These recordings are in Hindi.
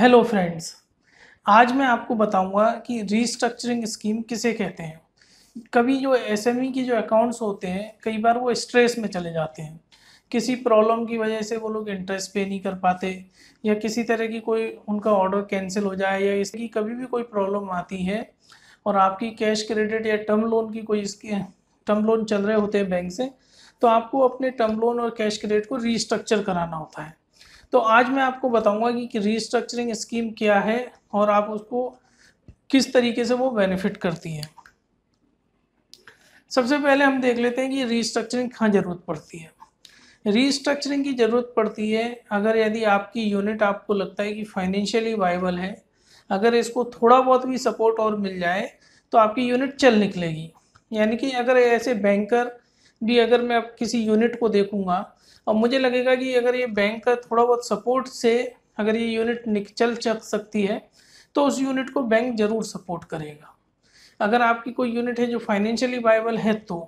हेलो फ्रेंड्स आज मैं आपको बताऊंगा कि रीस्ट्रक्चरिंग स्कीम किसे कहते हैं कभी जो एसएमई e की जो अकाउंट्स होते हैं कई बार वो स्ट्रेस में चले जाते हैं किसी प्रॉब्लम की वजह से वो लोग इंटरेस्ट पे नहीं कर पाते या किसी तरह की कोई उनका ऑर्डर कैंसिल हो जाए या इसकी कभी भी कोई प्रॉब्लम आती है और आपकी कैश क्रेडिट या टर्म लोन की कोई इसकी टर्म लोन चल रहे होते हैं बैंक से तो आपको अपने टर्म लोन और कैश क्रेडिट को रीस्ट्रक्चर कराना होता है तो आज मैं आपको बताऊंगा कि, रीस्ट्रक्चरिंग स्कीम क्या है और आप उसको किस तरीके से वो बेनिफिट करती है सबसे पहले हम देख लेते हैं कि रीस्ट्रक्चरिंग कहाँ ज़रूरत पड़ती है रीस्ट्रक्चरिंग की ज़रूरत पड़ती है अगर यदि आपकी यूनिट आपको लगता है कि फाइनेंशियली वाइबल है अगर इसको थोड़ा बहुत भी सपोर्ट और मिल जाए तो आपकी यूनिट चल निकलेगी यानी कि अगर ऐसे बैंकर भी अगर मैं अब किसी यूनिट को देखूंगा और मुझे लगेगा कि अगर ये बैंक का थोड़ा बहुत सपोर्ट से अगर ये यूनिट निकल चक सकती है तो उस यूनिट को बैंक ज़रूर सपोर्ट करेगा अगर आपकी कोई यूनिट है जो फाइनेंशियली वाइबल है तो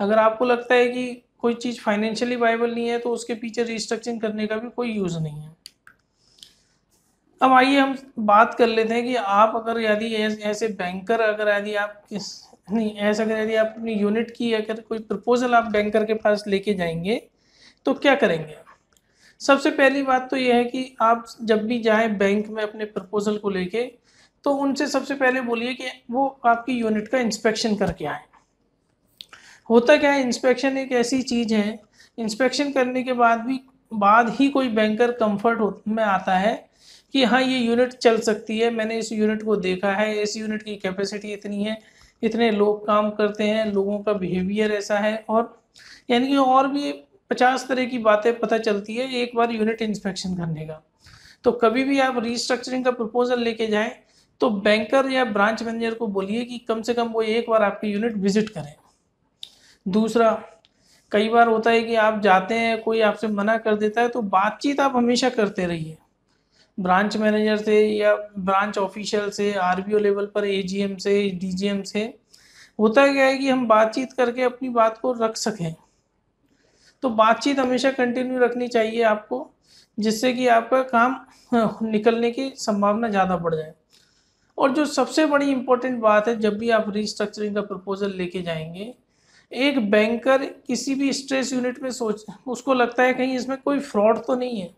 अगर आपको लगता है कि कोई चीज़ फाइनेंशियली वाइबल नहीं है तो उसके पीछे रिस्ट्रक्चरिंग करने का भी कोई यूज़ नहीं है अब आइए हम बात कर लेते हैं कि आप अगर यदि ऐसे बैंकर अगर यदि आप किस नहीं ऐसा करें यदि आप अपनी यूनिट की अगर कोई प्रपोजल आप बैंकर के पास लेके जाएंगे तो क्या करेंगे सबसे पहली बात तो यह है कि आप जब भी जाएं बैंक में अपने प्रपोजल को लेके तो उनसे सबसे पहले बोलिए कि वो आपकी यूनिट का इंस्पेक्शन करके आए होता क्या है इंस्पेक्शन एक ऐसी चीज़ है इंस्पेक्शन करने के बाद भी बाद ही कोई बैंकर कंफर्ट में आता है कि हाँ ये यूनिट चल सकती है मैंने इस यूनिट को देखा है इस यूनिट की कैपेसिटी इतनी है इतने लोग काम करते हैं लोगों का बिहेवियर ऐसा है और यानी कि और भी पचास तरह की बातें पता चलती है एक बार यूनिट इंस्पेक्शन करने का तो कभी भी आप रिस्ट्रक्चरिंग का प्रपोजल लेके जाएं तो बैंकर या ब्रांच मैनेजर को बोलिए कि कम से कम वो एक बार आपकी यूनिट विजिट करें दूसरा कई बार होता है कि आप जाते हैं कोई आपसे मना कर देता है तो बातचीत आप हमेशा करते रहिए ब्रांच मैनेजर से या ब्रांच ऑफिशियल से आर लेवल पर ए से डी से होता क्या है कि हम बातचीत करके अपनी बात को रख सकें तो बातचीत हमेशा कंटिन्यू रखनी चाहिए आपको जिससे कि आपका काम निकलने की संभावना ज़्यादा बढ़ जाए और जो सबसे बड़ी इम्पोर्टेंट बात है जब भी आप रिस्ट्रक्चरिंग का प्रपोजल लेके जाएंगे एक बैंकर किसी भी स्ट्रेस यूनिट में सोच उसको लगता है कहीं इसमें कोई फ्रॉड तो नहीं है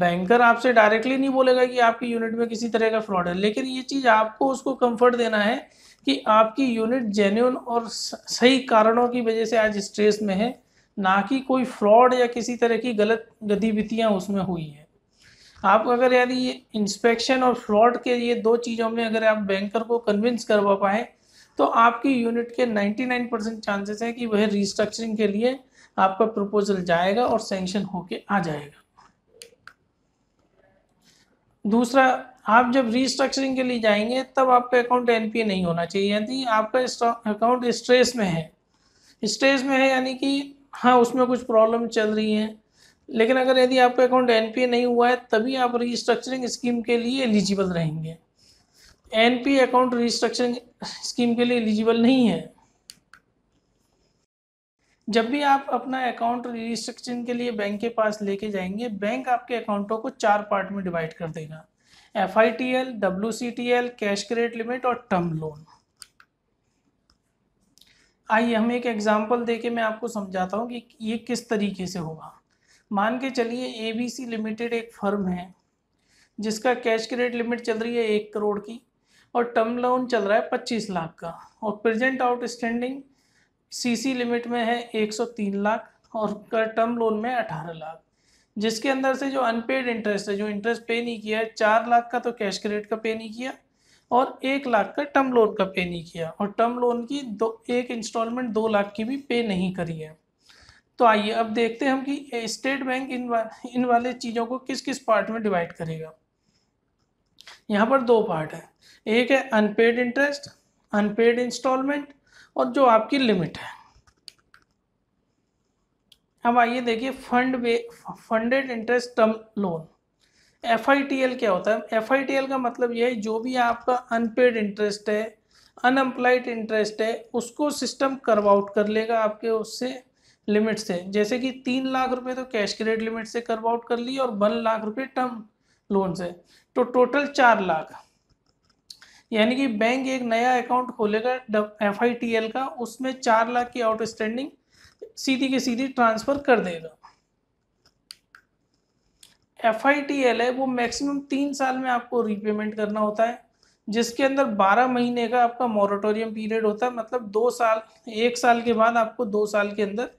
बैंकर आपसे डायरेक्टली नहीं बोलेगा कि आपकी यूनिट में किसी तरह का फ्रॉड है लेकिन ये चीज़ आपको उसको कंफर्ट देना है कि आपकी यूनिट जेन्यून और सही कारणों की वजह से आज स्ट्रेस में है ना कि कोई फ्रॉड या किसी तरह की गलत गतिविधियाँ उसमें हुई हैं आप अगर यदि ये इंस्पेक्शन और फ्रॉड के ये दो चीज़ों में अगर आप बैंकर को कन्विंस करवा पाए तो आपकी यूनिट के 99 परसेंट चांसेस हैं कि वह रिस्ट्रक्चरिंग के लिए आपका प्रपोजल जाएगा और सेंक्शन होके आ जाएगा दूसरा आप जब रीस्ट्रक्चरिंग के लिए जाएंगे तब आपका अकाउंट एन नहीं होना चाहिए यदि आपका अकाउंट स्ट्रेस में है स्ट्रेस में है यानी कि हाँ उसमें कुछ प्रॉब्लम चल रही है लेकिन अगर यदि आपका अकाउंट एन नहीं हुआ है तभी आप रीस्ट्रक्चरिंग स्कीम के लिए एलिजिबल रहेंगे एन अकाउंट रीस्ट्रक्चरिंग स्कीम के लिए एलिजिबल नहीं है जब भी आप अपना अकाउंट रजिस्ट्रेशन के लिए बैंक के पास लेके जाएंगे बैंक आपके अकाउंटों को चार पार्ट में डिवाइड कर देगा F I T L W C T L cash credit limit और टर्म लोन आइए हम एक एग्जाम्पल दे के मैं आपको समझाता हूँ कि ये किस तरीके से होगा मान के चलिए ए बी सी लिमिटेड एक फर्म है जिसका कैश क्रेडिट लिमिट चल रही है एक करोड़ की और टर्म लोन चल रहा है पच्चीस लाख का और प्रेजेंट आउटस्टैंडिंग सीसी लिमिट में है 103 लाख और टर्म लोन में 18 लाख जिसके अंदर से जो अनपेड इंटरेस्ट है जो इंटरेस्ट पे नहीं किया है चार लाख का तो कैश क्रेडिट का पे नहीं किया और एक लाख का टर्म लोन का पे नहीं किया और टर्म लोन की दो एक इंस्टॉलमेंट दो लाख की भी पे नहीं करी है तो आइए अब देखते हैं हम कि स्टेट बैंक इन वा, इन वाले चीज़ों को किस किस पार्ट में डिवाइड करेगा यहाँ पर दो पार्ट है एक है अनपेड इंटरेस्ट अनपेड इंस्टॉलमेंट और जो आपकी लिमिट है अब आइए देखिए फंड वे funded interest term loan F क्या होता है एफ का मतलब यह है जो भी आपका अनपेड इंटरेस्ट है अनएम्प्लॉयड इंटरेस्ट है उसको सिस्टम कर्व आउट कर लेगा आपके उससे लिमिट से जैसे कि तीन लाख रुपए तो कैश क्रेडिट लिमिट से कर्व आउट कर ली और वन लाख रुपए टर्म लोन से तो टोटल चार लाख यानी कि बैंक एक नया अकाउंट खोलेगा एफ आई टी एल का उसमें चार लाख की आउटस्टैंडिंग सीधी के सीधी ट्रांसफ़र कर देगा एफ आई टी एल है वो मैक्सिमम तीन साल में आपको रीपेमेंट करना होता है जिसके अंदर बारह महीने का आपका मॉरेटोरियम पीरियड होता है मतलब दो साल एक साल के बाद आपको दो साल के अंदर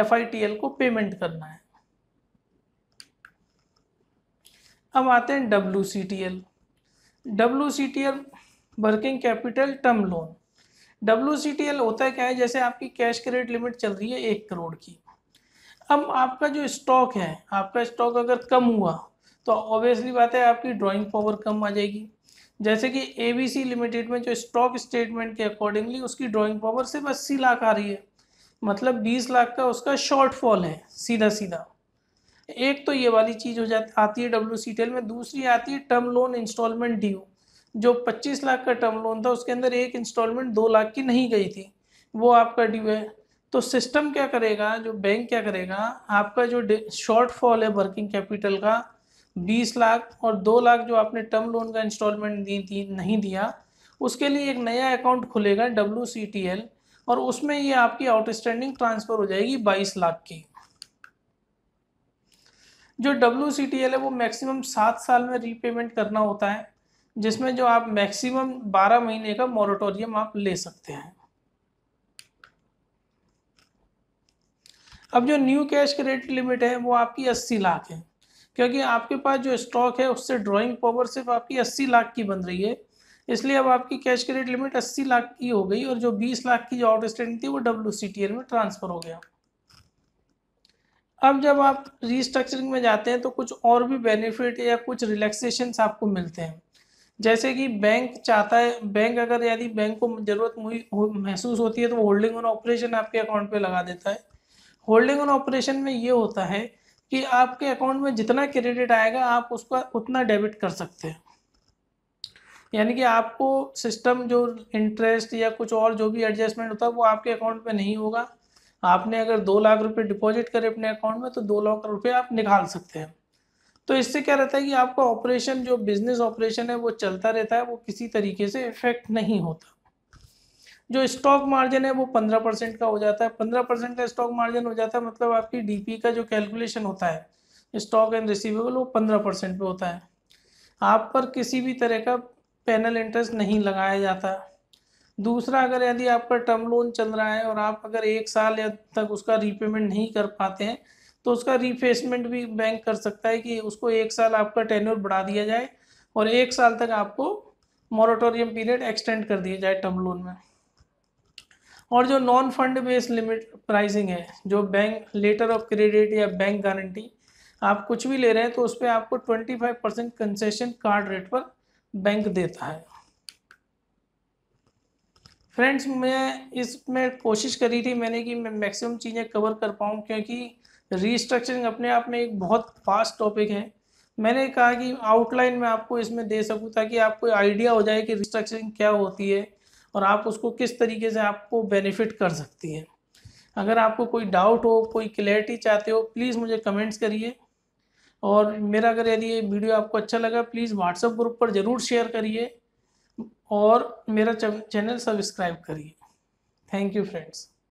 एफ आई टी एल को पेमेंट करना है अब आते हैं W C T L W C T L working capital term loan W होता क्या है जैसे आपकी कैश क्रेडिट लिमिट चल रही है एक करोड़ की अब आपका जो स्टॉक है आपका स्टॉक अगर कम हुआ तो ऑब्वियसली बात है आपकी ड्राइंग पावर कम आ जाएगी जैसे कि ए लिमिटेड में जो स्टॉक स्टेटमेंट के अकॉर्डिंगली उसकी ड्राइंग पावर सिर्फ अस्सी लाख आ रही है मतलब बीस लाख का उसका शॉर्टफॉल है सीधा सीधा एक तो ये वाली चीज़ हो जाती आती है डब्ल्यू में दूसरी आती है टर्म लोन इंस्टॉलमेंट ड्यू जो 25 लाख का टर्म लोन था उसके अंदर एक इंस्टॉलमेंट दो लाख की नहीं गई थी वो आपका ड्यू है तो सिस्टम क्या करेगा जो बैंक क्या करेगा आपका जो शॉर्टफॉल है वर्किंग कैपिटल का 20 लाख और 2 लाख जो आपने टर्म लोन का इंस्टॉलमेंट दी थी नहीं दिया उसके लिए एक नया अकाउंट खुलेगा डब्ल्यू और उसमें ये आपकी आउटस्टैंडिंग ट्रांसफ़र हो जाएगी बाईस लाख की जो डब्ल्यू है वो मैक्सिमम सात साल में रीपेमेंट करना होता है जिसमें जो आप मैक्सिमम 12 महीने का मोरेटोरियम आप ले सकते हैं अब जो न्यू कैश क्रेडिट लिमिट है वो आपकी 80 लाख है क्योंकि आपके पास जो स्टॉक है उससे ड्राइंग पावर सिर्फ आपकी 80 लाख की बन रही है इसलिए अब आपकी कैश क्रेडिट लिमिट 80 लाख की हो गई और जो 20 लाख की जो आउटस्टैंडिंग थी वो डब्ल्यू में ट्रांसफ़र हो गया अब जब आप रिस्ट्रक्चरिंग में जाते हैं तो कुछ और भी बेनिफिट या कुछ रिलैक्सेशन आपको मिलते हैं जैसे कि बैंक चाहता है बैंक अगर यदि बैंक को जरूरत हो, महसूस होती है तो होल्डिंग ऑन ऑपरेशन आपके अकाउंट पे लगा देता है होल्डिंग ऑन ऑपरेशन में ये होता है कि आपके अकाउंट में जितना क्रेडिट आएगा आप उसका उतना डेबिट कर सकते हैं यानी कि आपको सिस्टम जो इंटरेस्ट या कुछ और जो भी एडजस्टमेंट होता है वो आपके अकाउंट में नहीं होगा आपने अगर दो लाख रुपए डिपॉजिट करे अपने अकाउंट में तो दो लाख रुपए आप निकाल सकते हैं तो इससे क्या रहता है कि आपका ऑपरेशन जो बिजनेस ऑपरेशन है वो चलता रहता है वो किसी तरीके से इफेक्ट नहीं होता जो स्टॉक मार्जिन है वो पंद्रह परसेंट का हो जाता है पंद्रह परसेंट का स्टॉक मार्जिन हो जाता है मतलब आपकी डीपी का जो कैलकुलेशन होता है स्टॉक एंड रिसीवेबल वो पंद्रह परसेंट पे होता है आप पर किसी भी तरह का पैनल इंटरेस्ट नहीं लगाया जाता दूसरा अगर यदि आपका टर्म लोन चल रहा है और आप अगर एक साल या तक उसका रीपेमेंट नहीं कर पाते हैं तो उसका रिफेसमेंट भी बैंक कर सकता है कि उसको एक साल आपका टेन्योर बढ़ा दिया जाए और एक साल तक आपको मॉरेटोरियम पीरियड एक्सटेंड कर दिया जाए टर्म लोन में और जो non fund based limit pricing है जो बैंक लेटर ऑफ क्रेडिट या बैंक गारंटी आप कुछ भी ले रहे हैं तो उस पर आपको twenty five percent concession card rate पर बैंक देता है फ्रेंड्स मैं इसमें कोशिश करी थी मैंने कि मैं मैक्सिमम चीज़ें कवर कर पाऊँ क्योंकि रीस्ट्रक्चरिंग अपने आप में एक बहुत फास्ट टॉपिक है मैंने कहा कि आउटलाइन में आपको इसमें दे सकूँ ताकि आपको आइडिया हो जाए कि रिस्ट्रक्चरिंग क्या होती है और आप उसको किस तरीके से आपको बेनिफिट कर सकती है अगर आपको कोई डाउट हो कोई क्लैरिटी चाहते हो प्लीज़ मुझे कमेंट्स करिए और मेरा अगर यदि ये वीडियो आपको अच्छा लगा प्लीज़ व्हाट्सएप ग्रुप पर ज़रूर शेयर करिए और मेरा चैनल सब्सक्राइब करिए थैंक यू फ्रेंड्स